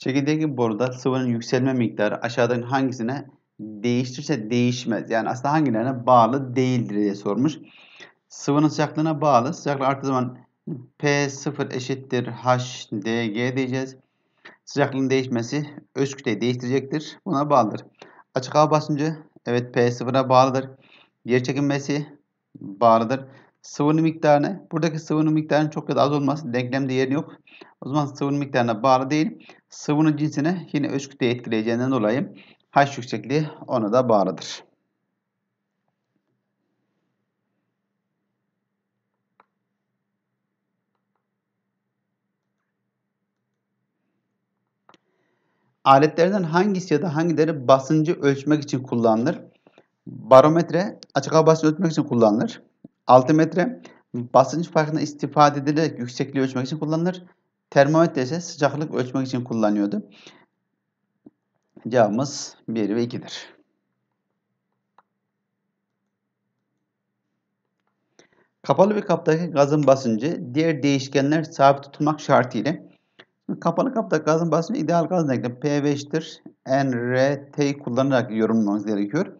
Çekirdek boruda sıvının yükselme miktarı aşağıdan hangisine değiştirse değişmez. Yani aslında hangilerine bağlı değildir diye sormuş. Sıvının sıcaklığına bağlı. Sıcaklık arttığı zaman P0 eşittir HDG diyeceğiz. Sıcaklığın değişmesi öz kütleyi değiştirecektir. Buna bağlıdır. Açık hava basıncı evet P0'a bağlıdır. Yer çekinmesi bağlıdır sıvının miktarını buradaki sıvının miktarının çok da az olması denklemde yeri yok. O zaman sıvının miktarına bağlı değil. Sıvının cinsine yine öz kütle etkileyeceğinden dolayı H yüksekliği ona da bağlıdır. Aletlerden hangisi ya da hangileri basıncı ölçmek için kullanılır? Barometre açık hava basıncı ölçmek için kullanılır. Altimetre basınç farkına istifade edilerek yüksekliği ölçmek için kullanılır. Termometre ise sıcaklık ölçmek için kullanıyordu. Cevabımız 1 ve 2'dir. Kapalı bir kaptaki gazın basıncı diğer değişkenler sabit tutulmak şartıyla kapalı kapta gazın basıncı ideal gaz denkli P5'tir. nRT kullanarak yorumlamamız gerekiyor.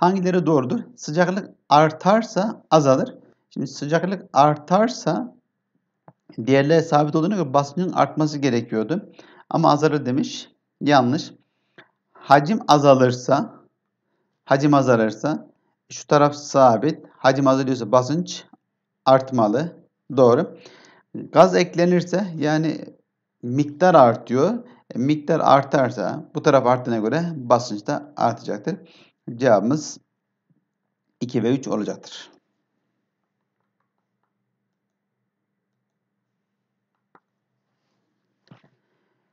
Hangileri doğrudur? Sıcaklık artarsa azalır. Şimdi sıcaklık artarsa diğerleri sabit olduğuna göre basıncın artması gerekiyordu. Ama azalır demiş. Yanlış. Hacim azalırsa hacim azalırsa şu taraf sabit. Hacim azalıyorsa basınç artmalı. Doğru. Gaz eklenirse yani miktar artıyor. E, miktar artarsa bu taraf arttığına göre basınç da artacaktır. Cevabımız 2 ve 3 olacaktır.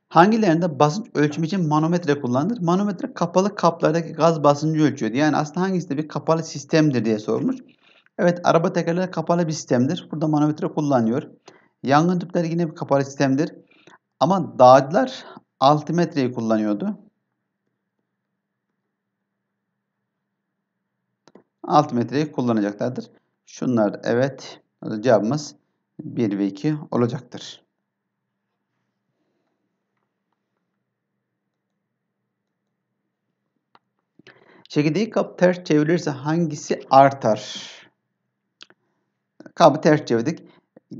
Hangilerinde basınç ölçümü için manometre kullanılır? Manometre kapalı kaplardaki gaz basıncı ölçüyor. Yani aslında hangisi de bir kapalı sistemdir diye sormuş. Evet araba tekerleri kapalı bir sistemdir. Burada manometre kullanıyor. Yangın tüpleri yine bir kapalı sistemdir. Ama dağcılar altimetreyi kullanıyordu. alt metreyi kullanacaklardır. Şunlar evet. Cevabımız 1 ve 2 olacaktır. Çekirdeği kap ters çevirirse hangisi artar? Kabı ters çevirdik.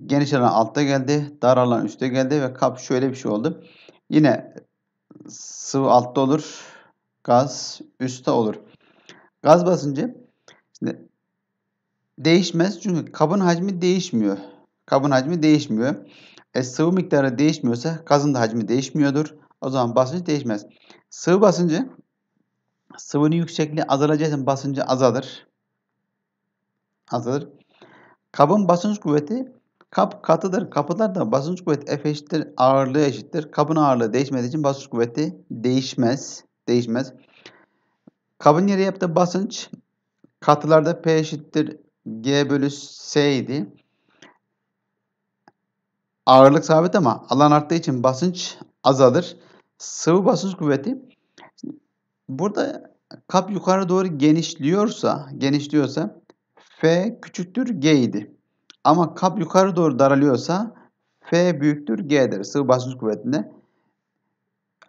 Geniş alan altta geldi. Dar alan üstte geldi ve kap şöyle bir şey oldu. Yine sıvı altta olur. Gaz üstte olur. Gaz basıncı Şimdi değişmez çünkü kabın hacmi değişmiyor. Kabın hacmi değişmiyor. E, sıvı miktarı değişmiyorsa gazın da hacmi değişmiyordur. O zaman basınç değişmez. Sıvı basıncı sıvının yüksekliği azalacağı için basıncı azalır. Azalır. Kabın basınç kuvveti kap katıdır. Kapılar da basınç kuvveti F eşittir. Ağırlığı eşittir. Kabın ağırlığı değişmediği için basınç kuvveti değişmez. Değişmez. Kabın yere yaptığı basınç Katılarda P eşittir G bölü S idi. Ağırlık sabit ama alan arttığı için basınç azalır. Sıvı basınç kuvveti burada kap yukarı doğru genişliyorsa genişliyorsa F küçüktür G idi. Ama kap yukarı doğru daralıyorsa F büyüktür G'dir. Sıvı basınç kuvvetinde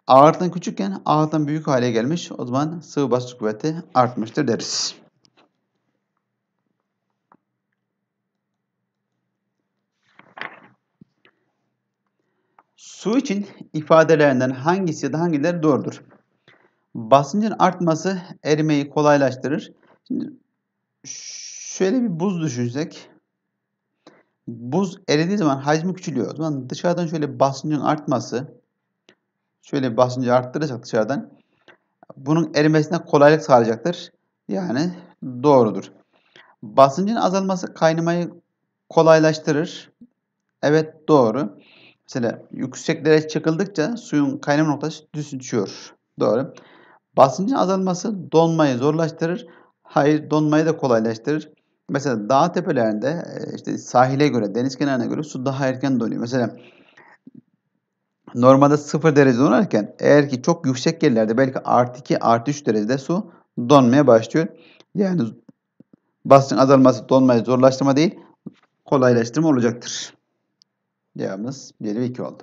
ağırlıktan küçükken ağırlıktan büyük hale gelmiş. O zaman sıvı basınç kuvveti artmıştır deriz. Su için ifadelerinden hangisi ya hangileri doğrudur? Basıncın artması erimeyi kolaylaştırır. Şimdi şöyle bir buz düşünsek. Buz eridiği zaman hacmi küçülüyor. O zaman dışarıdan şöyle basıncın artması, şöyle basıncı arttıracak dışarıdan. Bunun erimesine kolaylık sağlayacaktır. Yani doğrudur. Basıncın azalması kaynamayı kolaylaştırır. Evet doğru. Mesela yükseklere çakıldıkça suyun kaynama noktası düşüyor. Doğru. Basıncın azalması donmayı zorlaştırır. Hayır donmayı da kolaylaştırır. Mesela dağ tepelerinde e, işte sahile göre, deniz kenarına göre su daha erken donuyor. Mesela normalde sıfır derece donarken eğer ki çok yüksek yerlerde belki artı 2, artı 3 derecede su donmaya başlıyor. Yani basınç azalması donmayı zorlaştırma değil kolaylaştırma olacaktır. Cevabımız 1 ve 2 oldu.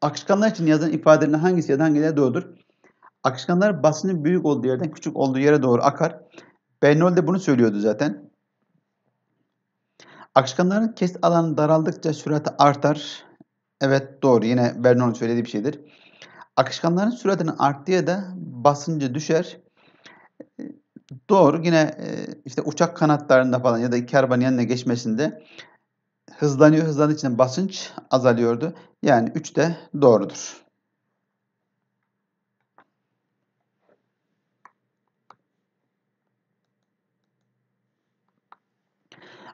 Akışkanlar için yazılan ifadelerin hangisi ya da hangileri doğrudur? Akışkanlar basının büyük olduğu yerden küçük olduğu yere doğru akar. Bernoulli de bunu söylüyordu zaten. Akışkanların kesit alanı daraldıkça sürati artar. Evet doğru yine Bernoulli söylediği bir şeydir. Akışkanların süratinin arttığı da basıncı düşer. Doğru yine e, işte uçak kanatlarında falan ya da iki yanına geçmesinde hızlanıyor hızlandığı için basınç azalıyordu. Yani 3 de doğrudur.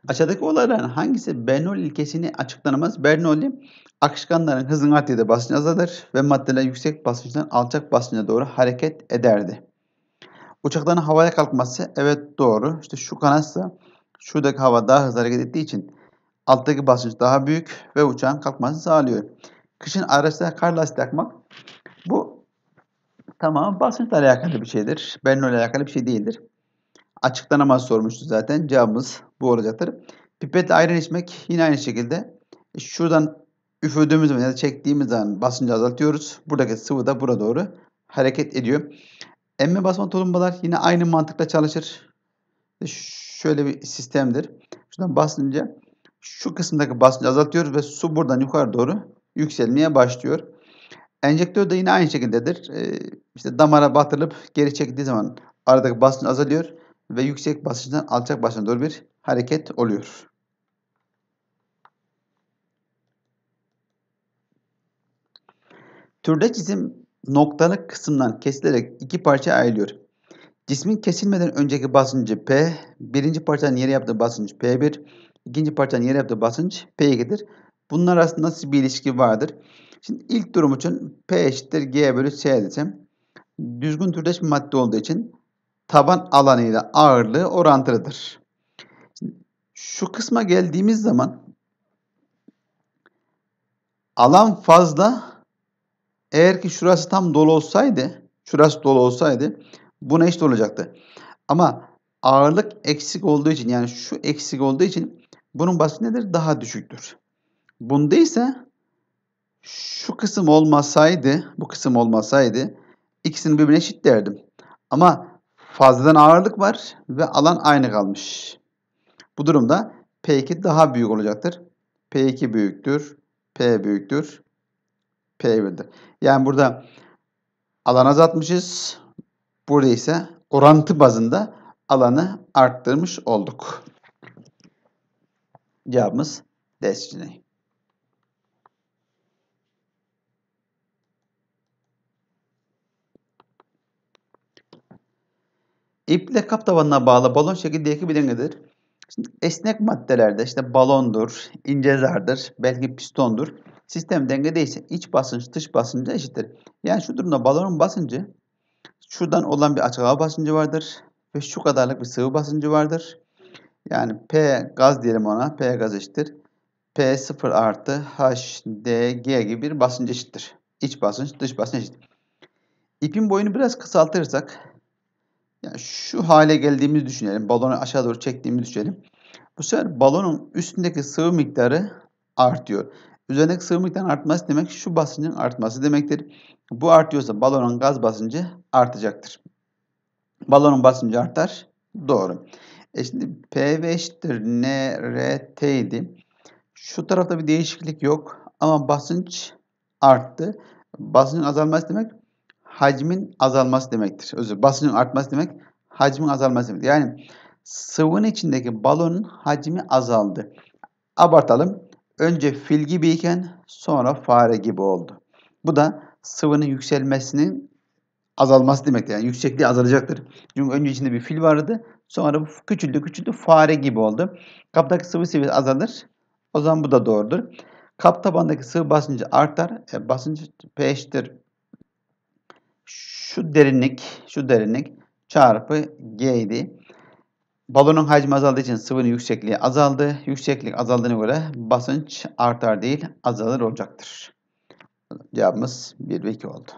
Aşağıdaki olayların hangisi Bernoulli ilkesini açıklanamaz? Bernoulli akışkanların hızın arttığı basınç azalır ve maddeler yüksek basınçtan alçak basınca doğru hareket ederdi. Uçakların havaya kalkması evet doğru. İşte şu kanatsa şuradaki hava daha hızlı hareket ettiği için alttaki basınç daha büyük ve uçağın kalkmasını sağlıyor. Kışın araçlara kar lastiği takmak bu tamamen basınçla alakalı bir şeydir. Benle alakalı bir şey değildir. Açıklanamaz sormuştu zaten. Cevabımız bu olacaktır. Pipetle ayran içmek yine aynı şekilde. E, şuradan üfürdüğümüz zaman ya da çektiğimiz zaman basıncı azaltıyoruz. Buradaki sıvı da bura doğru hareket ediyor. Emme basma tulumbalar yine aynı mantıkla çalışır. Şöyle bir sistemdir. Şuradan basınca şu kısımdaki basıncı azaltıyoruz ve su buradan yukarı doğru yükselmeye başlıyor. Enjektör de yine aynı şekildedir. Ee, işte damara batırılıp geri çekildiği zaman aradaki basınç azalıyor ve yüksek basınçtan alçak basınca doğru bir hareket oluyor. Türde çizim noktalı kısımdan kesilerek iki parça ayrılıyor. Cismin kesilmeden önceki basıncı P, birinci parçanın yere yaptığı basınç P1, ikinci parçanın yere yaptığı basınç P2'dir. Bunlar arasında nasıl bir ilişki vardır? Şimdi ilk durum için P eşittir G bölü S desem, düzgün türdeş bir madde olduğu için taban alanıyla ağırlığı orantılıdır. şu kısma geldiğimiz zaman alan fazla eğer ki şurası tam dolu olsaydı, şurası dolu olsaydı buna eşit olacaktı. Ama ağırlık eksik olduğu için yani şu eksik olduğu için bunun baskı nedir? Daha düşüktür. Bunda ise şu kısım olmasaydı, bu kısım olmasaydı ikisini birbirine eşit derdim. Ama fazladan ağırlık var ve alan aynı kalmış. Bu durumda P2 daha büyük olacaktır. P2 büyüktür, P büyüktür, P evirdi. Yani burada alan azaltmışız. Burada ise orantı bazında alanı arttırmış olduk. Cevabımız D seçeneği. İple kap tabanına bağlı balon şekildeki bilir nedir? Şimdi esnek maddelerde işte balondur, ince zardır, belki pistondur. Sistem dengedeyse iç basınç dış basınca eşittir. Yani şu durumda balonun basıncı şuradan olan bir açık hava basıncı vardır ve şu kadarlık bir sıvı basıncı vardır. Yani P gaz diyelim ona. P gaz eşittir. P0 artı HDG gibi bir basınç eşittir. İç basınç dış basınç eşittir. İpin boyunu biraz kısaltırsak yani şu hale geldiğimizi düşünelim. Balonu aşağı doğru çektiğimizi düşünelim. Bu sefer balonun üstündeki sıvı miktarı artıyor. Üzerindeki sıvı miktarının artması demek şu basıncın artması demektir. Bu artıyorsa balonun gaz basıncı artacaktır. Balonun basıncı artar. Doğru. E şimdi PV eşittir NRT idi. Şu tarafta bir değişiklik yok ama basınç arttı. Basıncın azalması demek hacmin azalması demektir. Özür basıncın artması demek hacmin azalması demektir. Yani sıvının içindeki balonun hacmi azaldı. Abartalım önce fil gibiyken sonra fare gibi oldu. Bu da sıvının yükselmesinin azalması demek. Yani yüksekliği azalacaktır. Çünkü önce içinde bir fil vardı. Sonra küçüldü küçüldü fare gibi oldu. Kaptaki sıvı seviyesi azalır. O zaman bu da doğrudur. Kap tabandaki sıvı basıncı artar. E, basınç pH'tir. Şu derinlik, şu derinlik çarpı G idi. Balonun hacmi azaldığı için sıvının yüksekliği azaldı. Yükseklik azaldığına göre basınç artar değil azalır olacaktır. Cevabımız 1 ve 2 oldu.